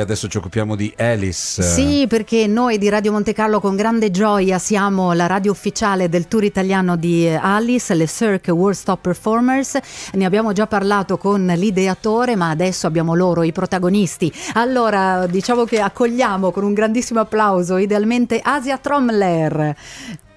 E adesso ci occupiamo di Alice. Sì, perché noi di Radio Monte Carlo con grande gioia siamo la radio ufficiale del tour italiano di eh, Alice, le Cirque World Stop Performers. Ne abbiamo già parlato con l'ideatore, ma adesso abbiamo loro i protagonisti. Allora, diciamo che accogliamo con un grandissimo applauso, idealmente Asia Tromler.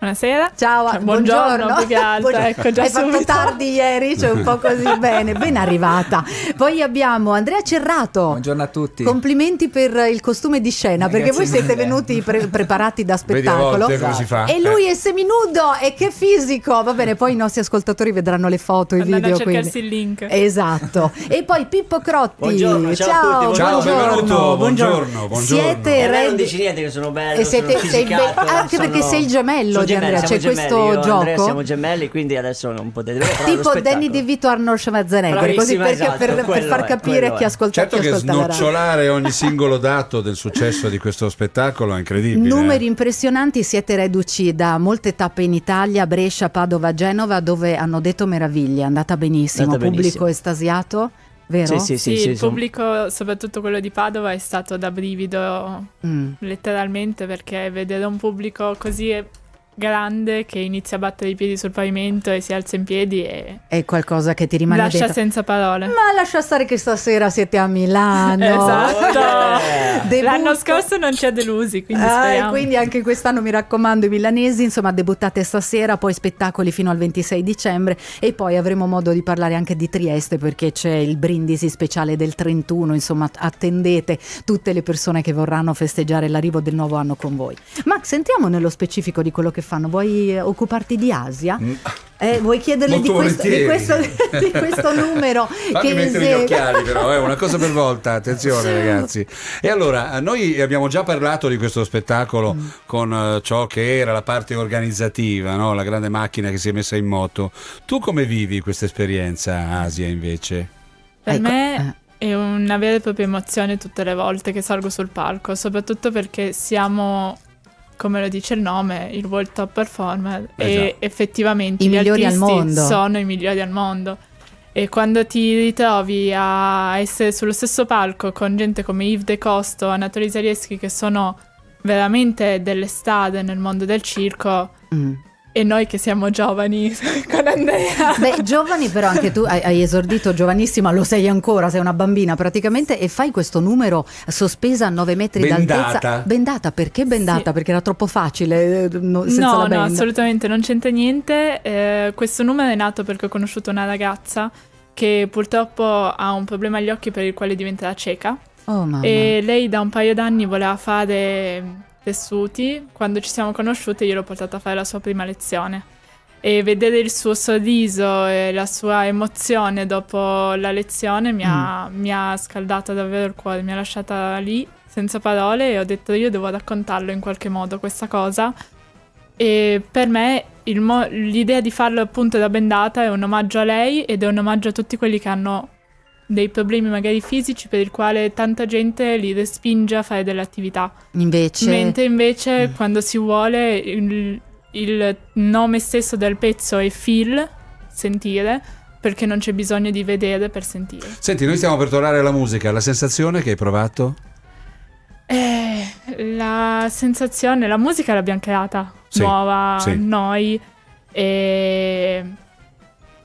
Buonasera. Ciao, cioè, buongiorno, buongiorno. più buongiorno. Ecco, già Hai subito. fatto tardi ieri, cioè un po' così bene, ben arrivata. Poi abbiamo Andrea Cerrato. Buongiorno a tutti. Complimenti per il costume di scena, Grazie perché voi siete venuti pre- preparati da spettacolo. Volte, come si fa. E lui è seminudo e che fisico. Va bene, poi i nostri ascoltatori vedranno le foto, i video. A cercarsi quindi. il link. Esatto. E poi Pippo Crotti. Buongiorno, ciao, ciao, tutti, buongiorno. ciao buongiorno. buongiorno. buongiorno. Siete eh, non dici niente che sono bello, e siete, sono sei be- anche sono... perché sei il gemello gemelli, Andrea, c'è gemelli. questo Io, gioco. Andrea, siamo gemelli, quindi adesso non potete Tipo Danny DeVito Arnold Schwarzenegger, così perché esatto, per, per, far capire è, chi ascolta Certo chi che snocciolare ogni singolo dato del successo di questo spettacolo è incredibile. Eh. Numeri impressionanti, siete reduci da molte tappe in Italia, Brescia, Padova, Genova, dove hanno detto meraviglie, è andata benissimo, andata pubblico benissimo. estasiato. Vero? Sì, sì, sì, sì il sì, pubblico, soprattutto quello di Padova, è stato da brivido mm. letteralmente perché vedere un pubblico così grande che inizia a battere i piedi sul pavimento e si alza in piedi e... È qualcosa che ti rimane Lascia dentro. senza parole. Ma lascia stare che stasera siete a Milano. esatto. Oh, L'anno scorso non ci ha delusi, quindi ah, quindi anche quest'anno mi raccomando i milanesi, insomma debuttate stasera, poi spettacoli fino al 26 dicembre e poi avremo modo di parlare anche di Trieste perché c'è il brindisi speciale del 31, insomma attendete tutte le persone che vorranno festeggiare l'arrivo del nuovo anno con voi. Max, sentiamo nello specifico di quello che fanno? Vuoi eh, occuparti di Asia? Mm. Eh, vuoi chiederle di questo, di, questo, di questo, numero? Fammi che mettere gli occhiali però, è eh, una cosa per volta, attenzione ragazzi. E allora, eh, noi abbiamo già parlato di questo spettacolo mm. con uh, ciò che era la parte organizzativa, no? la grande macchina che si è messa in moto. Tu come vivi questa esperienza Asia invece? Per ecco. me è una vera e propria emozione tutte le volte che salgo sul palco, soprattutto perché siamo come lo dice il nome, il World Top Performer eh e effettivamente I gli migliori al mondo. sono i migliori al mondo. E quando ti ritrovi a essere sullo stesso palco con gente come Yves De Costo, Anatoly Zarieschi, che sono veramente delle strade nel mondo del circo, mm. E noi che siamo giovani con Andrea. Beh, giovani però anche tu hai, hai, esordito giovanissima, lo sei ancora, sei una bambina praticamente e fai questo numero sospesa a 9 metri bendata. d'altezza. Bendata. Perché bendata? Sì. Perché era troppo facile eh, no, senza no, No, assolutamente, non c'entra niente. Eh, questo numero è nato perché ho conosciuto una ragazza che purtroppo ha un problema agli occhi per il quale diventerà cieca. Oh, e lei da un paio d'anni voleva fare tessuti, quando ci siamo conosciute io l'ho portata a fare la sua prima lezione. E vedere il suo sorriso e la sua emozione dopo la lezione mi ha, mm. mi ha scaldata davvero il cuore, mi ha lasciata lì senza parole e ho detto io devo raccontarlo in qualche modo questa cosa. E per me mo- l'idea di farlo appunto da bendata è un omaggio a lei ed è un omaggio a tutti quelli che hanno dei problemi magari fisici per il quale tanta gente li respinge a fare delle attività. Invece... Mentre invece mm. quando si vuole il, il nome stesso del pezzo è feel, sentire, perché non c'è bisogno di vedere per sentire. Senti, noi stiamo per tornare alla musica, la sensazione che hai provato? Eh, la sensazione, la musica l'abbiamo creata, sì, nuova, sì. noi, e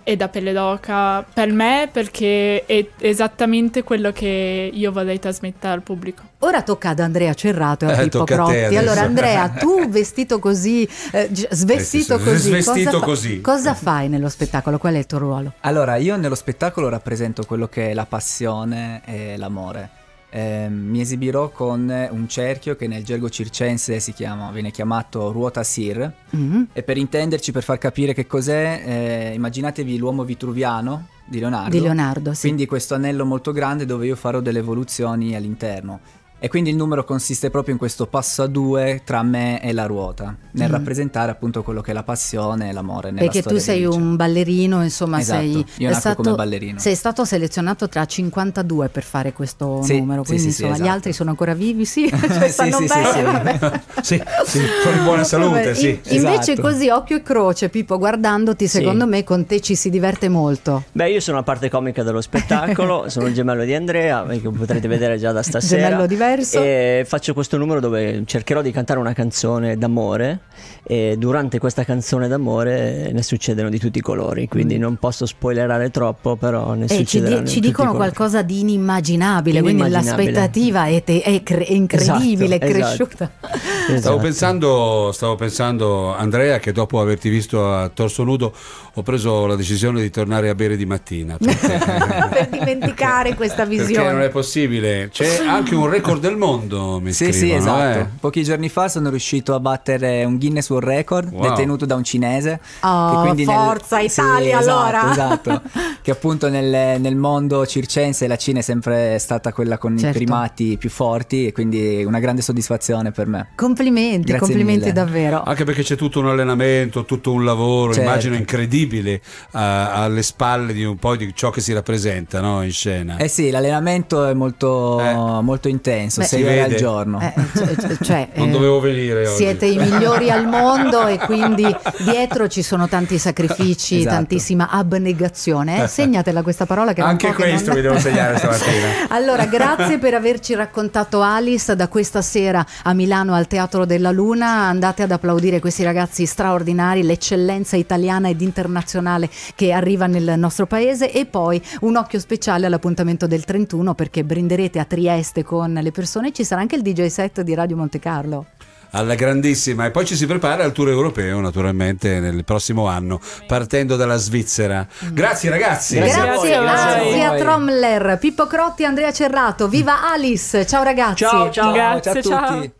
e da pelle d'oca per me perché è esattamente quello che io vorrei trasmettere al pubblico. Ora tocca ad Andrea Cerrato e a eh, Pippo Crotti. Allora Andrea, tu vestito così, eh, svestito eh, così, svestito cosa, così. cosa fai nello spettacolo? Qual è il tuo ruolo? Allora, io nello spettacolo rappresento quello che è la passione e l'amore eh, mi esibirò con un cerchio che nel gergo circense chiama, viene chiamato ruota sir mm-hmm. e per intenderci, per far capire che cos'è, eh, immaginatevi l'uomo vitruviano di Leonardo. Di Leonardo, sì. Quindi questo anello molto grande dove io farò delle evoluzioni all'interno. E quindi il numero consiste proprio in questo passo a due tra me e la ruota, nel mm. rappresentare appunto quello che è la passione e l'amore. Perché tu sei un ballerino, insomma, esatto. sei, Io stato, come ballerino. sei stato selezionato tra 52 per fare questo sì, numero, quindi sì, sì, insomma esatto. gli altri sono ancora vivi, sì, cioè, stanno bene. Sì, sì, sono in buona salute, sì. In, esatto. Invece così, occhio e croce, Pippo, guardandoti, secondo me con te ci si diverte molto. Beh, io sono la parte comica dello spettacolo, sono il gemello di Andrea, che potrete vedere già da stasera. Gemello diverso verso. E faccio questo numero dove cercherò di cantare una canzone d'amore e durante questa canzone d'amore ne succedono di tutti i colori, quindi mm. non posso spoilerare troppo, però ne e eh, succederanno. E ci, di- ci dicono qualcosa di inimmaginabile, quindi l'aspettativa è, te- è cre- incredibile, esatto, è esatto. cresciuta. Esatto. Stavo, pensando, stavo pensando, Andrea, che dopo averti visto a torso nudo ho preso la decisione di tornare a bere di mattina. Perché... per dimenticare questa visione. Perché non è possibile. C'è anche un record tour del mondo, mi Sì, sì, esatto. Eh. Pochi giorni fa sono riuscito a battere un Guinness World Record wow. detenuto da un cinese. Oh, forza nel... Italia sì, esatto, allora! Esatto, esatto. che appunto nel, nel, mondo circense la Cina è sempre stata quella con certo. i primati più forti e quindi una grande soddisfazione per me. Complimenti, Grazie complimenti mille. davvero. Anche perché c'è tutto un allenamento, tutto un lavoro, certo. immagino incredibile uh, alle spalle di un po' di ciò che si rappresenta no, in scena. Eh sì, l'allenamento è molto, eh. molto intenso senso, Beh, sei ore al giorno. Eh, cioè, cioè, cioè non eh, dovevo venire oggi. Siete i migliori al mondo e quindi dietro ci sono tanti sacrifici, esatto. tantissima abnegazione. Eh, segnatela questa parola che Anche questo che non... mi devo segnare stamattina. allora, grazie per averci raccontato Alice da questa sera a Milano al Teatro della Luna. Andate ad applaudire questi ragazzi straordinari, l'eccellenza italiana ed internazionale che arriva nel nostro paese e poi un occhio speciale all'appuntamento del 31 perché brinderete a Trieste con le persone ci sarà anche il DJ set di Radio Monte Carlo alla grandissima e poi ci si prepara al tour europeo naturalmente nel prossimo anno partendo dalla Svizzera mm. grazie ragazzi grazie, grazie a, voi, Tromler Pippo Crotti Andrea Cerrato viva Alice ciao ragazzi ciao ciao, ciao a tutti ciao.